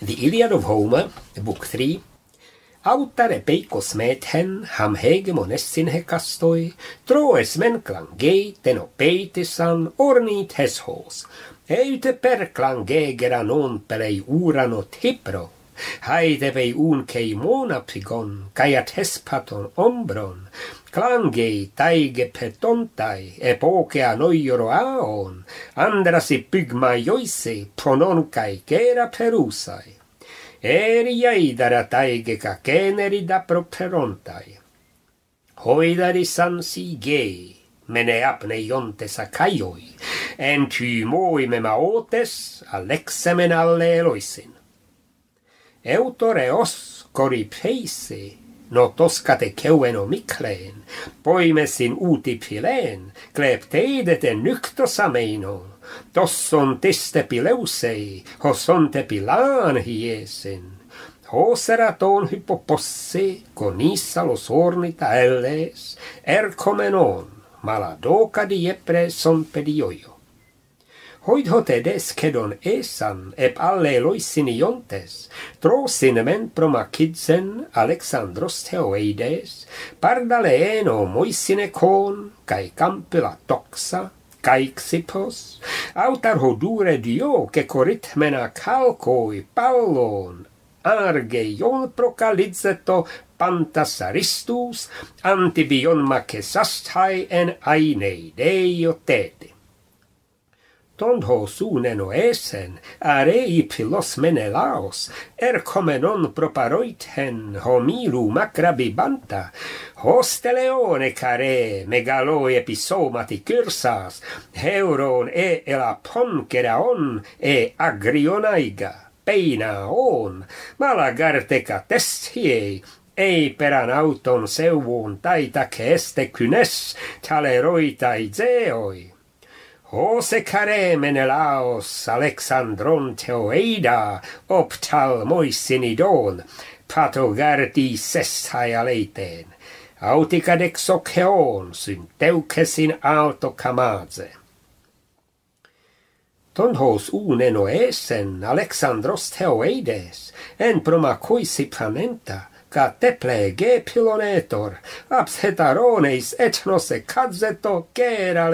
The Iliad of Homer, Book 3. Autare peikos methen ham hege monessin hecastoi, troes men klangei teno peitesan ornit hes hos. Eute per klangei geran on pelei urano tipro, haide vei unkei pigon, kajat hespaton ombron, clangei taige petontai, e pocea noioro aon, andrasi pigma ioise prononcai cera perusai. Eri aidara taige ca ceneri da properontai. Hoidari sansi gei, mene apne iontes a caioi, en tuimoi me maotes alle eloisin. Eutore os cori peisei, no toskate keuen mikleen, poimessin uutipileen, klepteidete nyktosameinon, tosson tiste pileusei, te pilaan hiesen. Hoseraton hypoposse, conissa los ornita elles, ercomenon, maladoca diepre son pediojo. Hoid hote cedon esan, ep alle loisini iontes, trosin men promacidsen Alexandros Theoides, pardaleeno moisine con, cae campila toxa, cae xipos, autar ho dure dio, che coritmena calcoi pallon, arge ion procalizeto pantas aristus, antibion macesastai en aine deio tete ton ho su neno esen a rei pilos menelaos er come non proparoit hen ho miru macrabi banta hosteleone leone care megalo episomati cursas heuron e era pon e agrionaiga peina on mala garteca Ei peran auton seuvuun taita keeste kynes taleroitai zeoi ho se caremen Alexandron teo optal mois in idon, pato gardi sestai aleiten, autica dex sin teuces in alto camaze. Ton hos un eno esen Alexandros teo en proma cui si pamenta, ca teple ge pilonetor, abs hetaroneis etnose cadzeto cera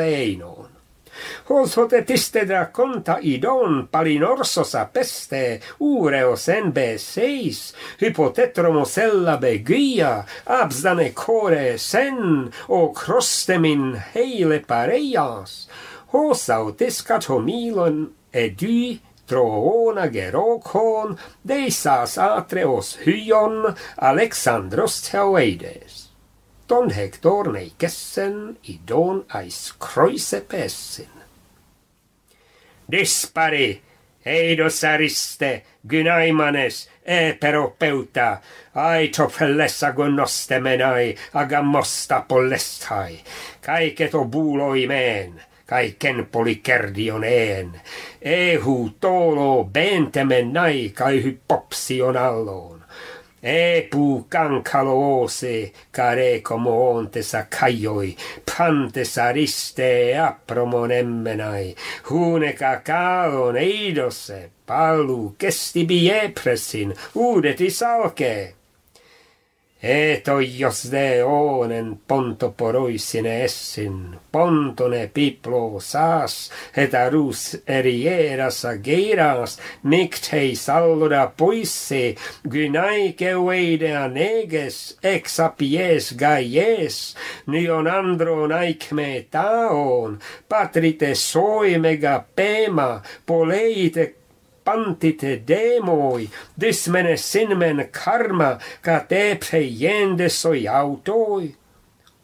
hos hot tiste da conta idon palinorsos a peste, ureo sen be seis, hypotetromo sella be absdane core sen, o croste min heile pareias. Hos autis catomilon e troona gerokon, deisas atreos hyon, Alexandros Teoeides. 17 hektar i idon ais kroisepessin. Dispari, eidos ariste, gynaimanes, eperopeuta, aito nostemenai, agamosta kaiket kaiketo buuloimeen, kaiken polikerdioneen, ehu tolo nai kai alloon. e pu can care como onte sacaioi pantes sariste a promonemmenai hune cacao neidose, palu kestibie presin udet isalke Eto ios deonen ponto poroi essin, pontone piplo saas, et arus erieras ageras, nikt hei puisse, gynaik eweide aneges, ex apies gaies, nion andro naik me taon, patrite soi mega pema, poleite pantite demoi dismene sinmen karma ca te preiende soi autoi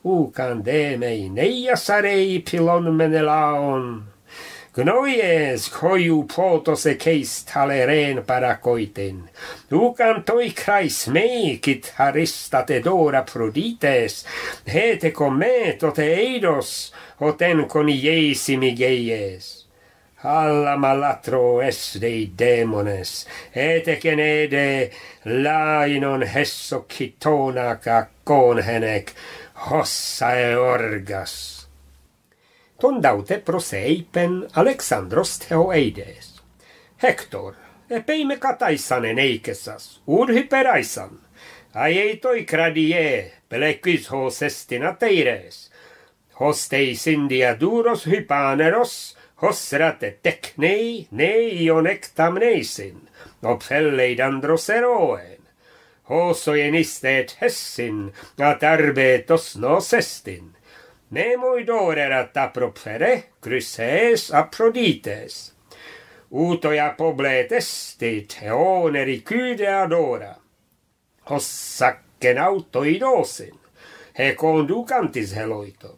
u candeme neiasarei sarei pilon menelaon Gnoies, coiu potos e ceis taleren paracoiten, ducan toi crais mei, cit arista te dora prudites, hete cometo eidos, hoten con ieisimi geies alla malatro es dei demones, et ecenede lainon hesso chitonac a conhenec, hossa e orgas. Tondaute proseipen Alexandros Theoeides. Hector, epeime kataisan en eikesas, urhi peraisan, aietoi kradie, plequis hos estina teires, hosteis india duros hypaneros, hypaneros, hos rate technei nei onec tamnesin ob helleid androseroen hoso eniste et hessin at arbetos nosestin nemoi dorer at apropere chryses aprodites uto ia poblet est et oneri cude adora hos sacken idosin, e conducantis heloito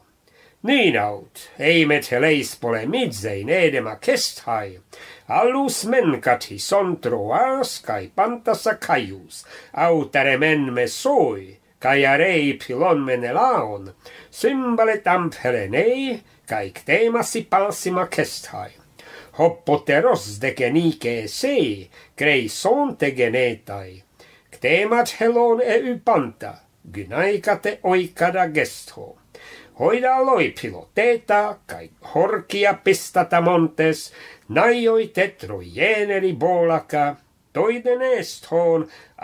Niin aut, ei met heleis pole midzei needema kesthai. Allus menkat hi sontro aas kai pantassa kaius, autare men me soi, kai arei pilon menelaon, laon, symbale tamphele nei, kai kteimasi palsima kesthai. Hoppoteros deke niike sei, krei sonte genetai. Kteimat helon e ypanta, gynaikate oikada gestho hoida loi piloteta kai horkia pistata montes naioi tetro ieneri bolaka toiden est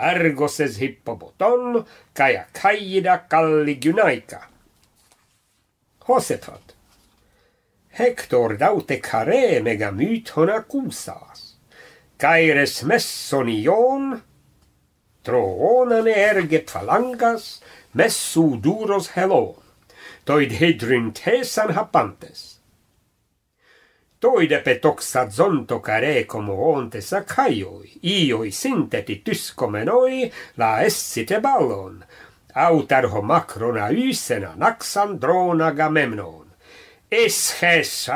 argoses hippopoton kai a kaida kalli gynaika hoset hektor daute kare mega myt hona kusas kai res troonane erget falangas messu duros helo, toid hedrin tesan hapantes. Toide pe zonto care como onte sa caioi, ioi sinteti tyskomenoi la essite ballon, autar ho macrona ysena naxan drona gamemnon. memnon. Es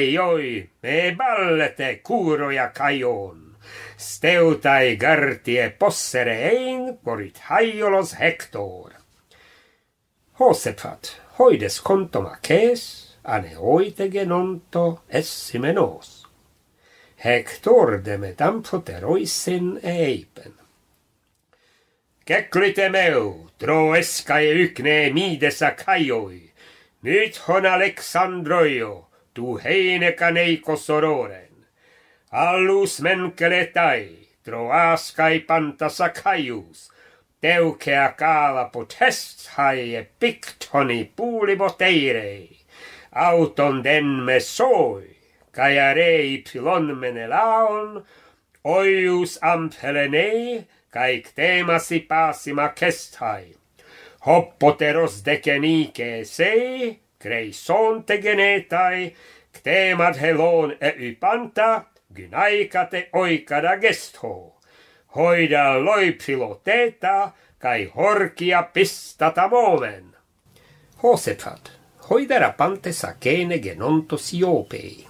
ioi, ballete curoia caion. Steutai gartie possere ein, porit haiolos hektor. Hosepat hoides contum aces, ane oite genonto essime nos. Hector de metamphoteroisin tampo e eipen. Ceclite meu, tro escae ucne mides a mit hon Alexandroio, tu heine caneico sororen. Allus mencele tai, tro ascae pantas a teucea cala potest hae epictoni pulibo teirei, auton den me soi, cae pilon mene laon, oius amphelenei, cae ctemasi pasima cest hae. Hoppoteros decenice sei, crei sonte genetai, ctemad helon e ypanta, gynaicate oicada gest hoida loipsilo teta kai horkia pistata moven. Hosefat, hoidara sa keine genonto siopei.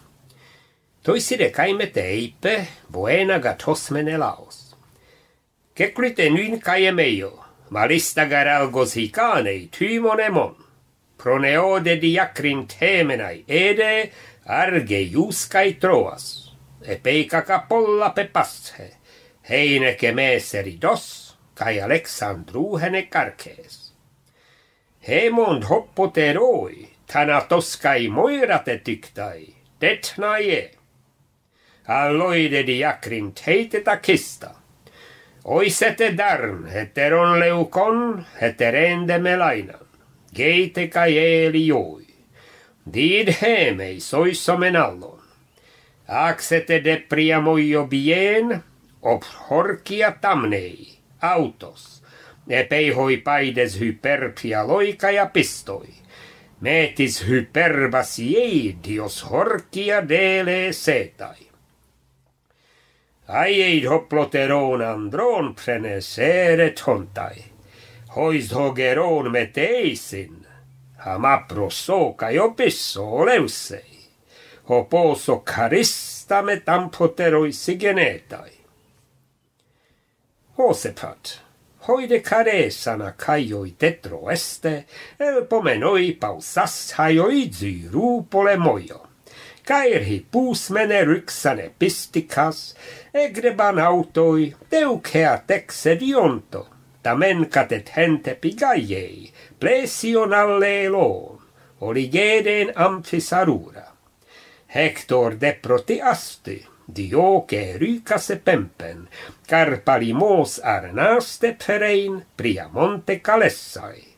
Toisire kaimme eipe, buena gatosmene laos. Kekrite nyin kaiemeio, marista garalgos hikanei tymonemon. Proneode diakrin temenai ede, arge juskai troas. epeikaka polla pepashe. Heineke mäser dos, kai He karkes. Hemond roi, tana toskai moirate tyktai, naie. Alloide diakrim teiteta kista. Oisete darn, on leukon, ende melainan. Geite kai joi. Did hemei soissomen allon. Aksete de priamoio bien, horkia tamnei, autos, ne peihoi paides hyperpia loika ja pistoi. Meetis hyperbas dios horkia dele setai. Aieid hoploteron andron prenesere tontai. hoist hogeron meteisin, hamapro soka jo pisso oleusei. Hoposo karista tampoteroisi genetai. Hosepat. Hoide care sana caioi tetro este, el pomenoi pausas haioi ziru pole moio. Caer hi pus mene ryksane pisticas, egreban autoi, deucea tec sedionto, tamen catet hente pigaiei, plesion alle elon, oligeden amfisarura. Hector de proti asti, dio che rica se pempen car palimos arnaste perein pria monte calessai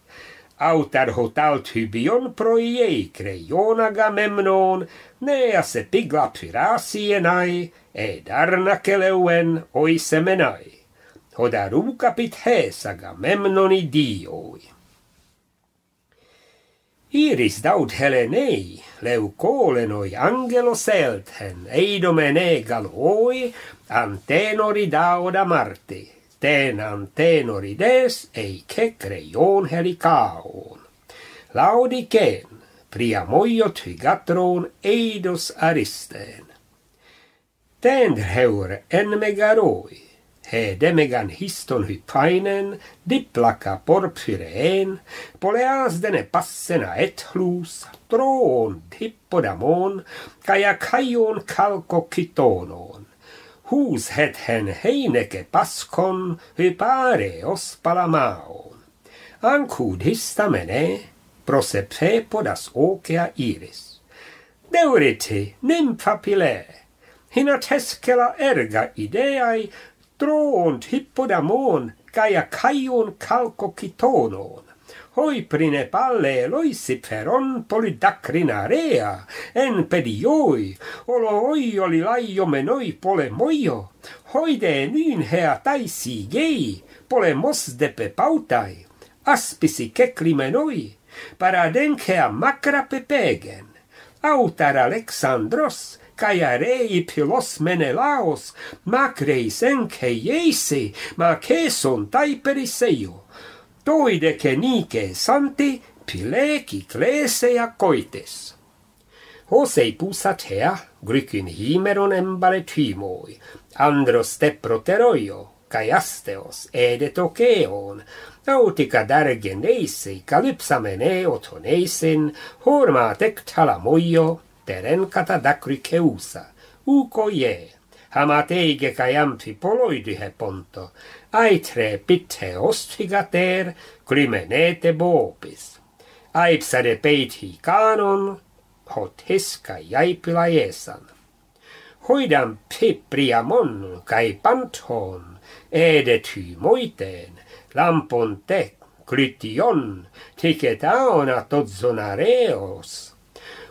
Autar hot alt hybion pro iei creion agamemnon nea se pigla pirasi ed arna celeuen oi semenai hod arucapit hes agamemnoni dioi Iris daud Helenei leukolenoi angelo selten, eidome galoi, antenori daoda marti, ten antenori des, eice creion helicaon. Laudicen, pria moio hygatron, eidos aristen. Tendreur en megaroi, he demegan histon hy painen, di placa poleas dene passena et hlus, troon tippo damon, caia caion Hus het hen heineke pascon, hy pare os palamaon. Ancud histamene, prosepe podas okea iris. Deuriti, nimpa pilee, Hina tescela erga ideae, tron hippodamon caia caion calco hoi prine palle loi si feron polidacrina rea en pedioi olo oi oli laio menoi pole moio hoi de hea tai si gei pole mos de pe pautai aspisi kekli menoi para den kea makra pepegen autar alexandros caiare i pilos menelaos, ma creis enche iesi, ma che son tai Toide che nice santi, pileci clese koites. Hosei pusat hea, grucin himeron embale timoi, andros te proteroio, cae asteos, edet oceon, nautica dare geneisi, calipsamene otoneisin, hurma tec talamuio, teren kata dacri keusa, uco ie, hamateige cae amphipoloidi he ponto, aitre pitte ostigater, crimenete bopis. Aipsa hi canon, hot hisca iaipilaesan. Hoidam pi priamon cae panton, ede hi moiten, lampon te, clition, ticet aona tot zonareos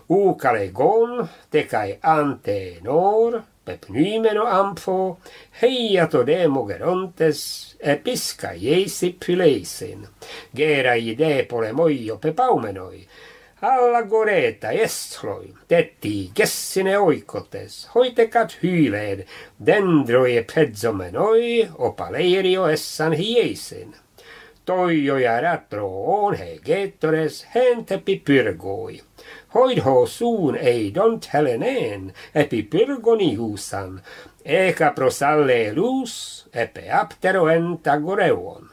u cale gol te cae ante nor, pep nimeno ampho, heia demo gerontes, e iesi pileisin, gera i de pole moio pep alla goreta estloi, detti gessine oicotes, hoitecat hyled, dendroi e pezzo o paleirio essan hiesin. Toi joja ratro on he gettores, hente Hoid ho sun ei don telenen, epi pyrgoni husan, eka prosalle lus, epe aptero enta goreon.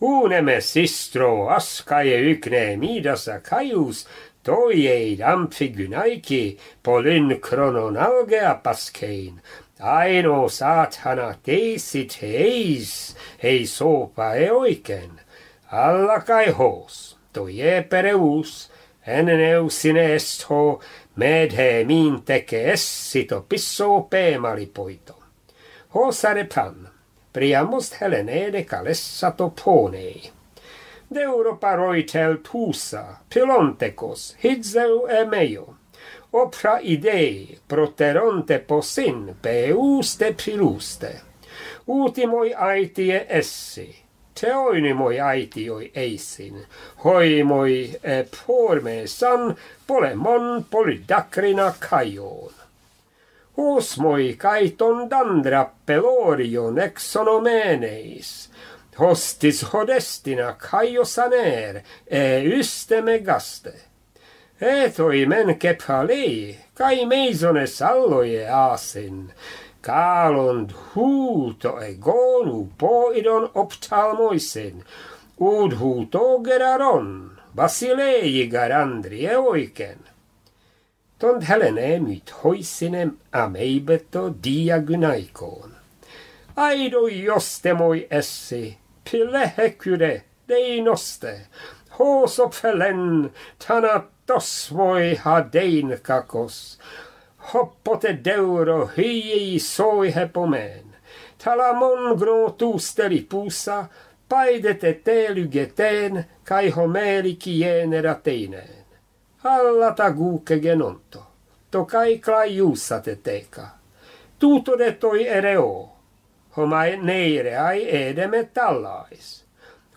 Uneme sistro, ascae ucne midas akaius, toi ei dampfigynaiki, polin kronon alge apaskein, aino satana teisit heis, heis sopa eoiken, alla kai hos, toi epereus, pereus, enen eus in est ho medhe min teke es sito pisso pemali poito. Ho sare pan, priamost helene de calessa to ponei. Deuro paroitel tusa, pilontecos, hidzeu e meio. Opra idei, proteronte posin, peuste piluste. Ultimoi aitie essi, Te moi oi eisin. Hoi moi e mon poli dakrina kajoon. moi kaiton dandra pelorion exonomeneis, hostis hodestina kajo saner e ysteme gaste. Etoi men kephali, kai meisones alloje aasin, kalond huto e golu poidon optal moi syn oud huto geraron basilei garandrieoyken tond helene mit hoi synem ameito diagnaikou aido ioste moi essi pile hekure deinoste hosop helen tana tos voi hardein hoppote deuro hiei soi hepomen. Talamon grotu steri pusa, paedete telu geten, cae homeri cienera teinen. Alla ta guce genonto, to cae claiusate teca. Tuto de toi homae neire ai edem tallais.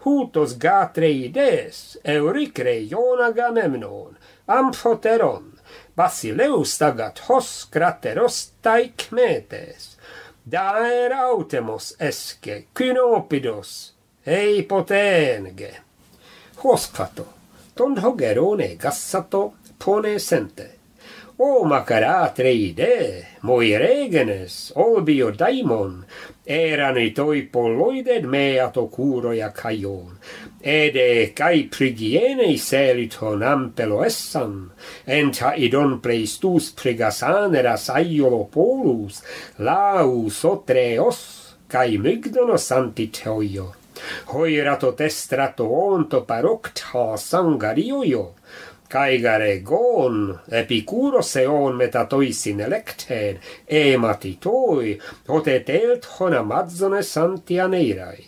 Hutos gatre idees, euricre jona gamemnon, amphoteron, Vasileus tagat hos crateros taic metes. Daer autemos esce kynopidos, Ei potenge. Hos cato, ton hogerone gassato pone sente o macara tre ide moi regenes obio daimon eran i toi polloided me ato curo ia caion ed e kai prigiene seliton ampelo essam enta idon pleistus pregasan era saiolo polus laus otreos kai mygdono santi teoio hoi rato testrato onto parokta sangarioio caigare gon epicuro se on metatois in e matitoi hote telt hona mazzone santia neirai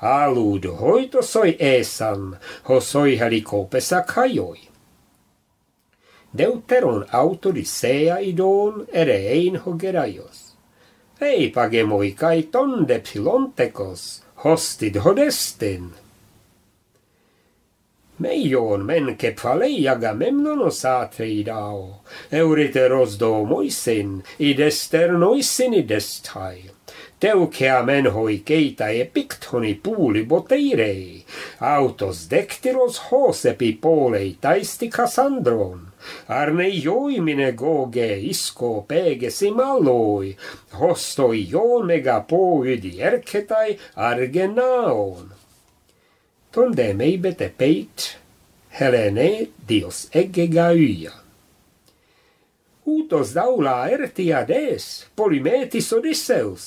alud hoito soi esan ho soi helicopesa caioi deuteron autori sea idon ere ein ho geraios ei pagemoi caiton de hostid hodestin Meion men kephalei aga Agamemnon atreidao Eurite ros do moisen id ester id estai Teu hoi keita e pictoni puli boteirei autos dectiros hos epi polei taisti Cassandron Arne mine goge isco pegesi si maloi hosto ion megapoi di erketai argenaon ton de meibete peit, helene dios ege gaia. Utos daula ertia des, polimetis odisseus,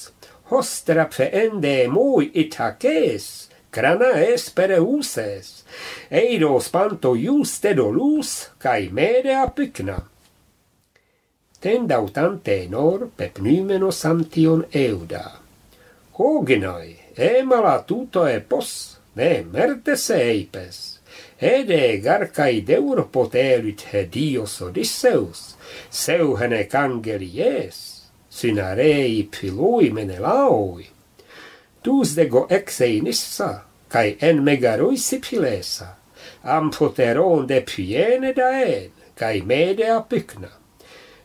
hostra feende mui itaces, crana es pereuses, eidos panto juste dolus, cae medea pycna. Tendautante nor pepnumenos antion euda. Hoginae, emala tuto pos, ne mertes eipes, ede egar deur poterit he dios Odysseus, seu hene cangeli es, sinarei pilui mene laoi. Tus dego exei nissa, cae en megarui sipilesa, amputeron de piene daen, cae mede apicna.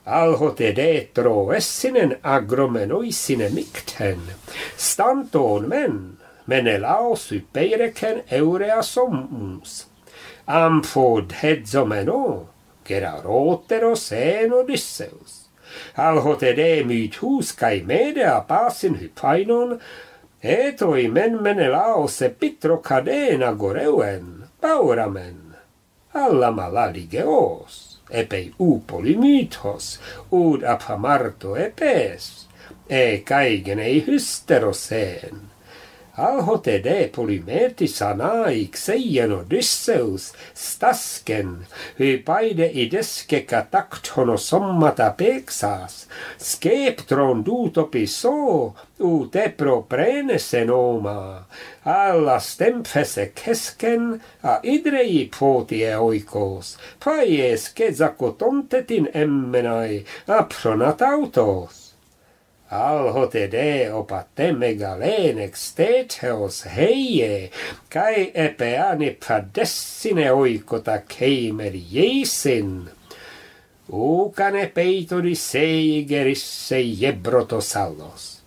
Alho te detro essinen agromenoisine micten, stanton men, Menelaos hypeireken eureasomus. Amphod hedzomeno, geraroteros en Odysseus. Alhotede mit hus kai medea pasin hypainon, etoi men menelaos epitro kadena goreuen, pauramen, alla malaligeos, epei upoli mythos, ud apamarto epes, e kai genei hysterosen. Ahote de polimeti sana ixeiano disseus stasken hy beide ideske katakt sommata pexas skeptron dutopiso, u te prene noma alla stempe se kesken a idrei poti oikos pa kezakotontetin emmenai apronat autos Al hote de opate megalen ex teteos heie, cae epeani pfadessine oicota ceimer jesin. Ucane peitori sei gerisse jebrotos allos.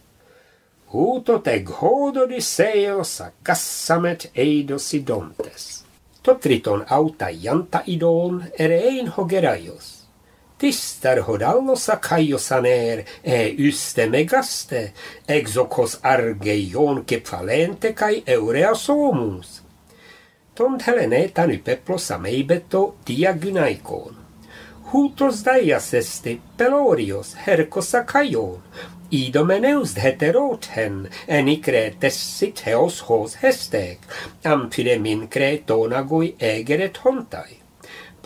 Uto te godo di seios a eidos idontes. sidontes. Totriton auta ianta idon erein ein hogeraios artistar hodallos a caiosaner e uste megaste exocos argeion cephalente cae eureas homus. Ton telene tan peplos ameibeto diagynaikon. Hutos daias este pelorios hercos a idomeneus heterothen, eni cretes sit heos hos hestec, amphire min cretonagoi egeret hontai.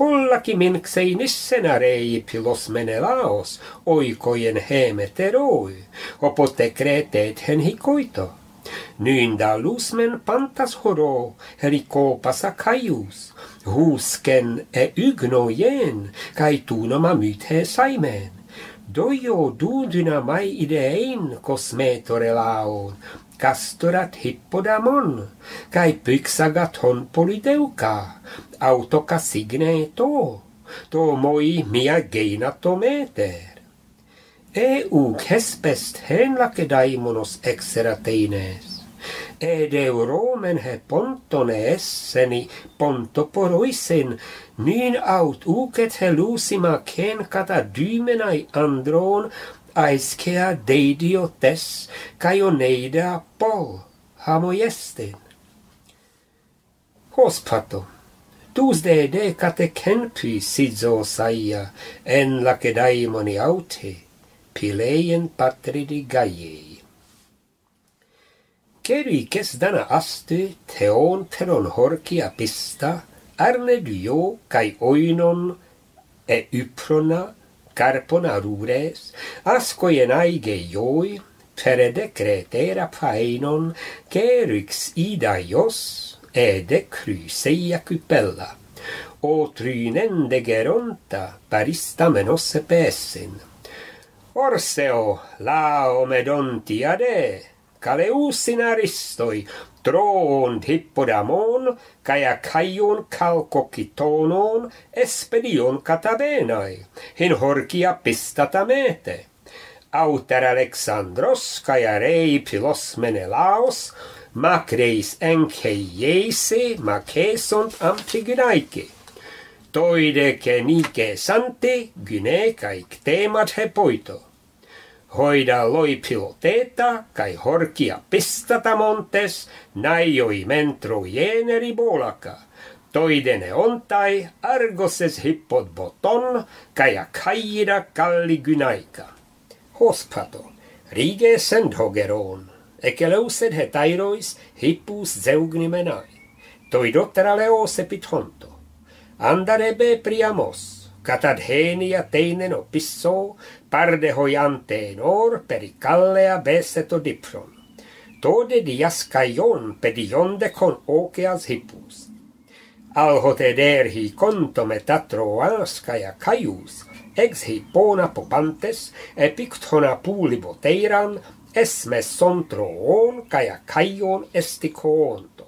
pollakimen kseinissenarei pilos menelaos, oikojen hemeteroi, opote kreteet hen hikoito. da lusmen pantas horo, herikopasa kaius, husken e ygnojen, kai tunoma mythe saimen. doio dudina mai idein cosmetore laon, castorat hippodamon, cae pixagat hon polideuca, autoca signe to, to moi mia geina to mete. Eu hespest hen lacedaimonos exeratines ed euromen he pontones seni pontoporoisin nin aut uket he lusima ken kata dymenai andron aiskea deidiotes kaioneida pol hamoiestin. Hos pato, tus de de kate kenpi sidzo saia en lakedaimoni aute, pileien patridi gaiei. Keri ches dana aste teon telon horki apista, arne dio kai oinon e uprona carpon arures, ascoien aige ioi, pere decretera paenon, kerix ida ios, e de cruseia cupella, o trinende geronta barista menosse pessin. Orseo, laomedonti adee, caleus in aristoi tron tippo da mon caia espedion catabenae in horcia pistatamete. auter alexandros caia rei pilos menelaos macreis enche iesi macesont antigenaici toide che nice santi gynecaic temat hepoito hoida loipil teta, kai horkia pistata montes, naioi mentro jeneri bolaka. Toidene ontai, argoses hippot boton, kai a kaira kalli gynaika. Hospato, rige sent hogeron, ekeleused hetairois hippus zeugnimenai. Toidotra leos epithonto. Andarebe priamos, katad henia teinen opisso, parde hoiante in or per callea beseto dipron, Tode dias caion pedionde con oceas hippus. Al hote der hi conto metatro anscaia caius, ex hi popantes, epictona pictona puli boteiran, esme sontro on caia caion esticoonto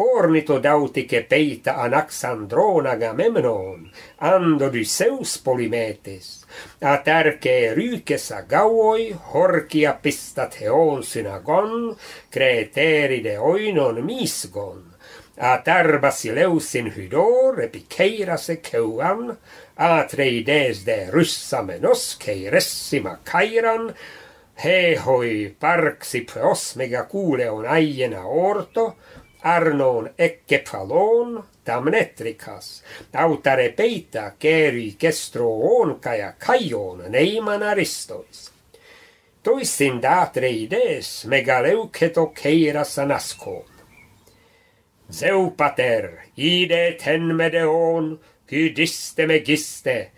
ornito dautice peita anaxandrona gamemnon, ando du seus polimetes, a terce rycesa gauoi, horcia pista theon synagon, creteride oinon misgon, a terba sileusin hydor, epiceira se keuan, a treides de russa menos, ressima kairan, Hei hoi parksi preos aiena orto, Arnon Ecephalon tamnetricas, auta keri ceri gestroon caia caion neiman aristois. Tois sindatre ides megaleuceto ceiras anasco. Zeu pater, ide ten medeon, diste megiste,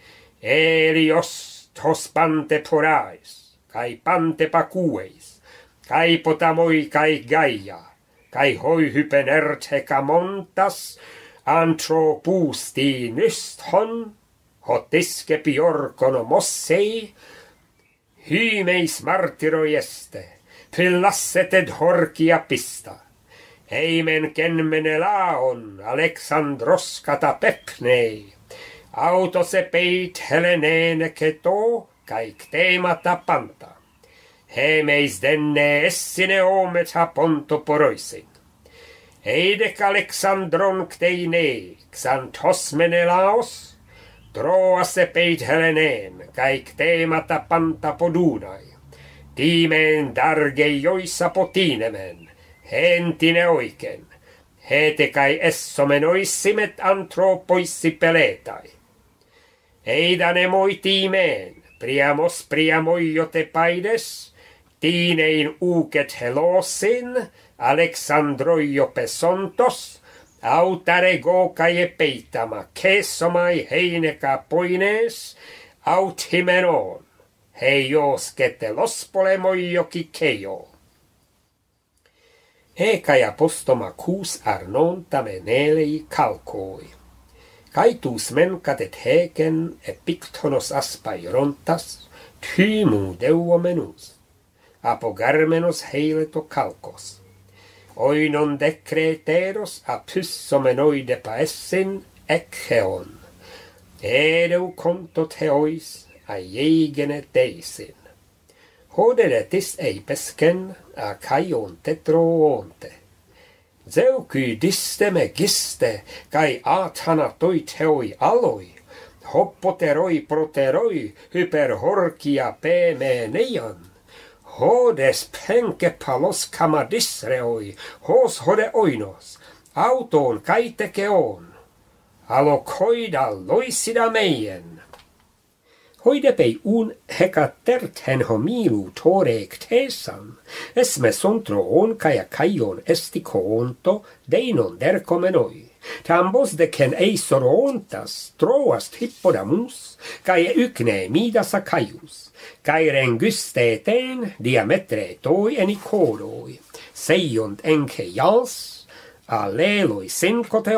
erios tos pante porais, cae pante pacueis, cae potamoi kai gaia. kai hoi montas, antro puusti nysthon, hot iskepi piorkono mossei, hyymeis martiroieste, pillasseted horkia pista. Heimen kenmenelaon Aleksandroskata pepnei, autose peit heleneen keto, kaik teemata pantaa. hemeis denne essine omet ha ponto poroisin. Eidec Alexandron cteine, xantos menelaos, troase peit helenen, caic temata panta podunai, timen darge jois apotinemen, hentine oiken, hete cae essomen oissimet antropoissi peletai. Eidane moi timen, priamos priamoiote paides, priamos priamoiote paides, tiinein uuket helosin, Alexandroio pesontos, autare gokaje peitama, kesomai heineka poines, aut himenon, heios ketelospole moioki keio. E ja apostoma cus arnonta menelei calcoi. Caetus men catet hecen epictonos aspairontas, tyymu deuomenus. menus. apogarmenos heileto calcos. Oi non decreteros apus somenoi de paessin echeon. Edeu conto teois a jegene deisin. Hode retis eipesken a caion tetroonte. Zeu cui diste me giste, cae atana toi teoi aloi, hopoteroi proteroi hyper horkia pemeneion hodes penke palos kamadisre oi, hos hode oinos, auton kaiteke alo coida loisida meien. Hoide pei un heka tert hen homilu tore ek tesam, esme sontro on kaya caion estiko onto deinon derkomenoi tambos de ken eisor ontas, troas hippodamus, cae ucne midas acaius, cae renguste eten diametre toi en icoloi, seiont enche jals, alleloi sincote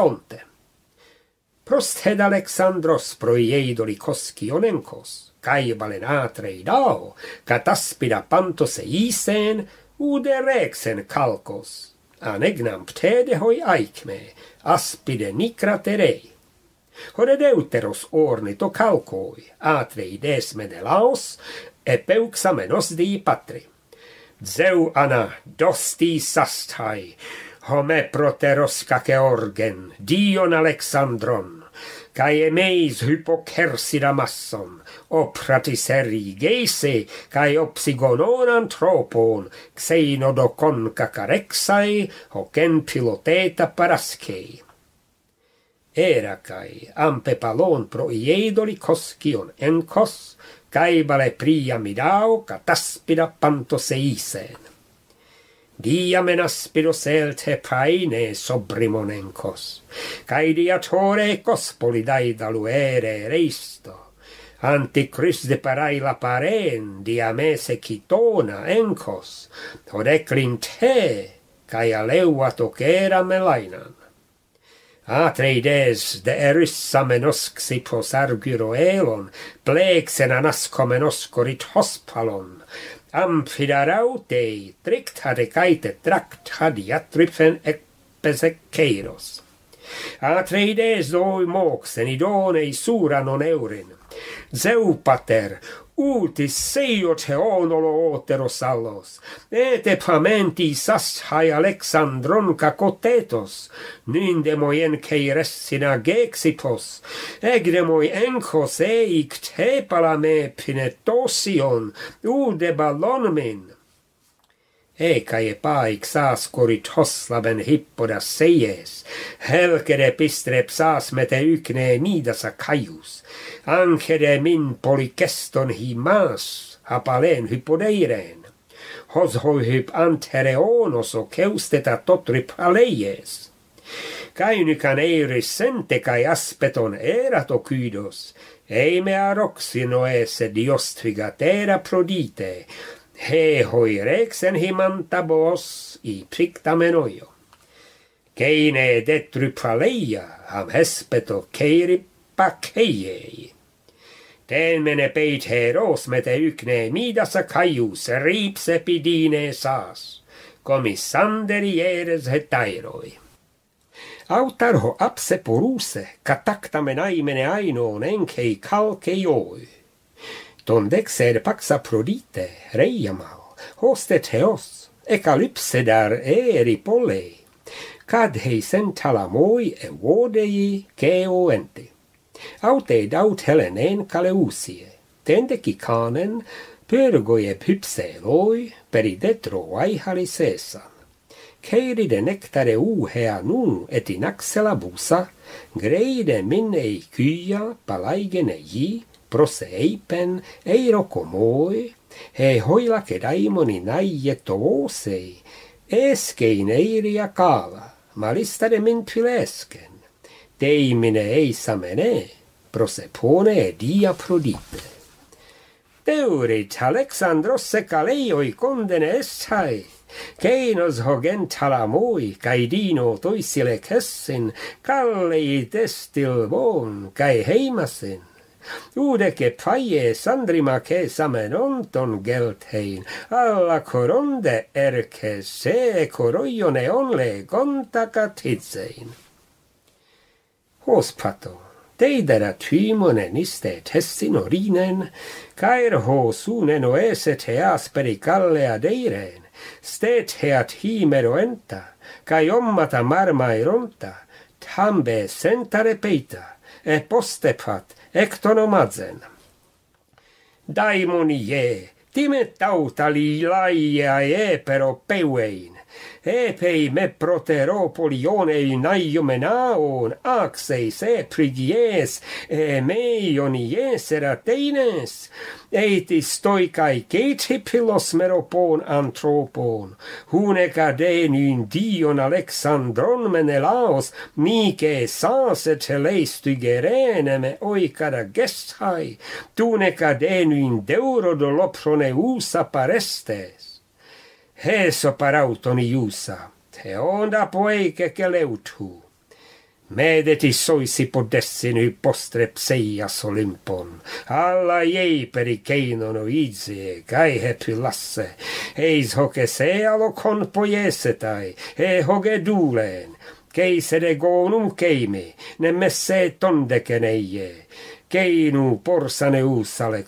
Prosthed Alexandros proieidoli coscionencos, cae balenatre idao, cataspida pantos eisen, ude rexen calcos, anegnam hoi aicme, aspide nicra terei. Hore deuteros ornito calcoi, atrei desme de laos, epeuxa menos di patri. Zeu ana, dosti sastai, home proteros cake dion Alexandron cae emeis hypocersida masson, opratis eri geise, cae obsigon on antropon, xeino do con cacarexai, hocen piloteta parascei. Era cae, ampe palon pro iedoli coscion encos, cae vale priamidao cataspida pantoseisen diam in aspiro selte paine sobrimonencos, cae diatore cospolidae daluere reisto, Anticris de parai la paren dia mese citona encos od eclin te cae aleua tocera melainan. Atreides de erissa menoscsi pos arguro elon plexen anasco menosco hospalon amphidarau de tricta de tract tracta di atripsen e doi mox, en idone isura non euren. Zeu pater, Utis seiot eonolo ateros allos, et epamentis sas hai Alexandron cacotetos, nindemoi enceirescina gexipos, egremoi encos eic te palame pinetosion, u balonmin.' e cae epa ixas hos laben hippodas seies, helcere pistre psas mete ucne midas a caius, ancere min policeston hi mas, apalen hippodeiren, hos hoi hip antere onos o keusteta totrip aleies. Cae nican sente cae aspeton erat ocudos, eime aroxino ese diostriga tera prodite, he hoi rex en i pricta men ojo. Keine detru paleia av hespet keiri pakeiei. peit heros med e ukne midas a kajus rips epidine sas. komi i hetairoi. Autar ho apse poruse, katakta men aimene ainoon enkei kalkei oi ton dex pax aprodite reiam au, hoste theos ecalypse dar eri polei, cad hei talamoi e vodei ceo ente. Aut ed aut helenen caleusie, tende cicanen pergoi eb pipseloi, eloi per detro de nektare u hea et in axela busa, greide minne i kyia palaigene ji, pro se eipen, eirocomoi, e hoilake daimoni naie toosei, eiscei neiria cala, malistare mintuilescen, teimine eisamene, pro se ponee dia prudite. Teurit Alexandros se caleioi eshai, keinos hogen cainos hogent alamoi, caidino toisile cessin, cal leit est bon cae heimasin, Udece paie sandri ma che samenon ton alla coronde er che se coroio on le conta catizein Hospato de dera timon en iste testinorinen caer ho su ne no ese te asperi calle a stet heat hi meroenta Cae omma marmae ronta tambe sentare peita e poste Ecto nomazen. Daimoni e, time tauta lilaia e, pero peuein epei me protero polione in aium ac seis e prigies, e mei onies er ateines, et istoicae ceit meropon antropon, huneca den in dion Alexandron menelaos, mice sas et helestu gerenem e oicara gestai, tuneca den in deuro dolopron he so parauton iusa, te onda poeike ke leut hu. Medeti soisi podessin hui postre pseias olimpon, alla iei peri keinono izie, kai he lasse, eis hoke se alokon poiesetai, e hoge duleen, keise de gonum keimi, ne messe tondeken keinu porsane usale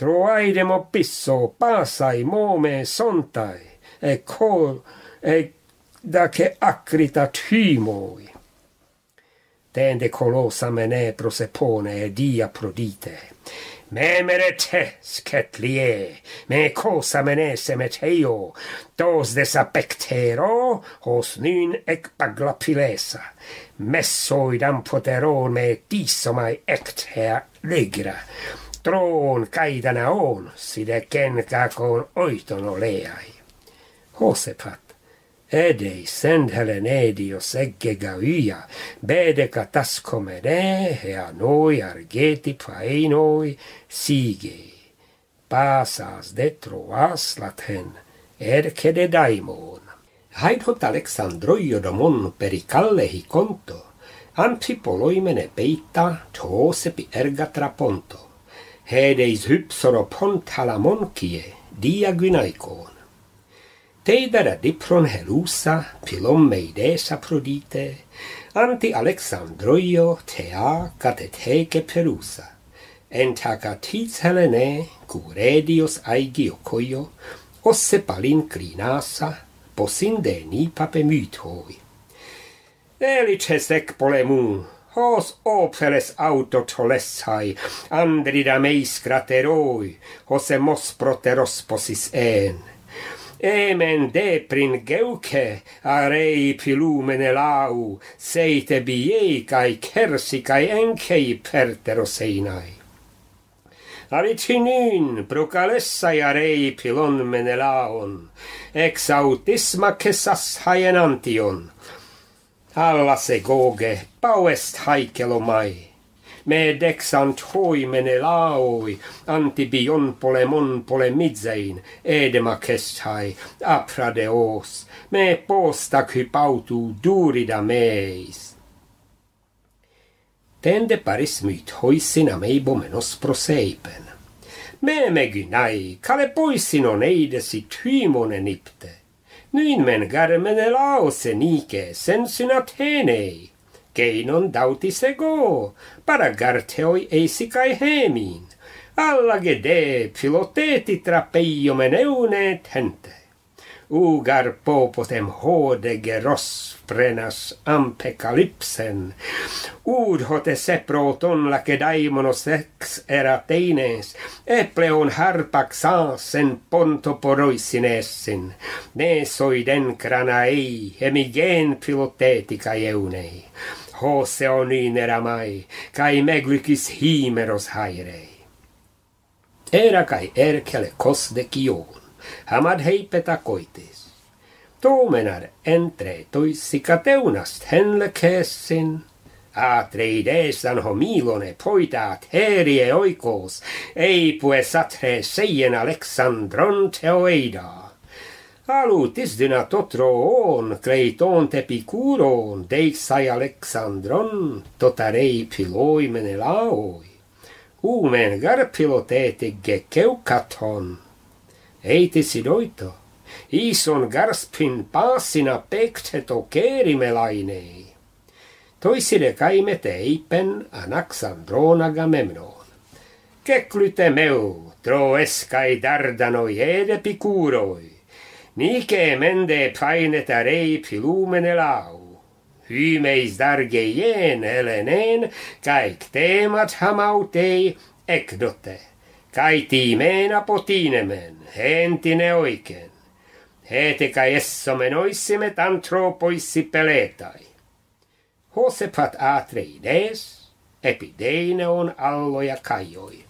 troai demo pisso, passai, mome, sontai, e col, e da che acrita timoi. Tende colosa mene prosepone e dia prodite. Memere te, sketlie, me cosa mene teio, dos desapectero, hos nun ec paglapilesa, messoid ampoteron me disomai ectea legra, tron kaidana on sida ken ka kon oiton oleai hosepat edei send helene dio segge gavia bede ka a noi argeti pai noi pasas de troas laten er che de daimon. Haid Alexandroio domon odomon calle hi conto, peita, to erga traponto, Hedeis hypsoro pontalamonkie diagynaikon. gynaikon. Teidara dipron helusa pilom meides aprodite, anti Alexandroio tea catet heike perusa, en taca helene curedios aigio coio, osse palin crinasa, posinde nipape mythoi. Elices ec polemum, hos opheles autot holessai, andrida meis crateroi, hos emos proteros posis en. Emen deprin geuce, arei pilumene lau, seite biei cae cersi cae encei perteroseinai. Aricinin, procalessai arei pilon menelaon, ex autisma cesas haien antion, Alla se goge, pauest haikelomai. Me dexant hoi menelaoi, antibion pole polemidzein, edema kestai, apradeos, me posta kypautu durida meis. Tende paris myt hoisin meibo menos proseipen. Me megynai, kale poisin on eidesi tyymonen ipte. Nuin men gare menelaos enice, sens in Atenei. Geinon dautis ego, para garteoi eisicae hemin, alla gede piloteti trapeio men tente. Ugar popotem hode geros prenas ampecalipsen. Ud hote seproton lacedaimonos ex eratenes, epleon harpaxas en ponto poroisinesin, nesoiden cranaei, emigen filotetica eunei. Hose onin eramai, cae meglicis himeros haerei. Era cae Erkele cos de Kion, hamad heipeta coitis, Tuumenar entre toissicateunast henlekessin. Atreidesan homilone poitat herie oikos, ei pue atre seien Alexandron teoida alutis dyna totroon, kreiton te deiksai Aleksandron, Alexandron, totarei piloi menelaoi. Umen garpilotete gekeukaton. Eitis idoito, ison garspin pasina pecte to keri me lainei to isi ipen anaxandrona gamemnon che meu tro dardanoi dardano nike mende paineta rei pilumene lau Hume darge jen elenen, caic temat hamautei ecdote, caic timena potinemen, hentine oiken hetica esso menoissime tantropoi si peletai. Hosepat atre ides, epideineon alloia caioi.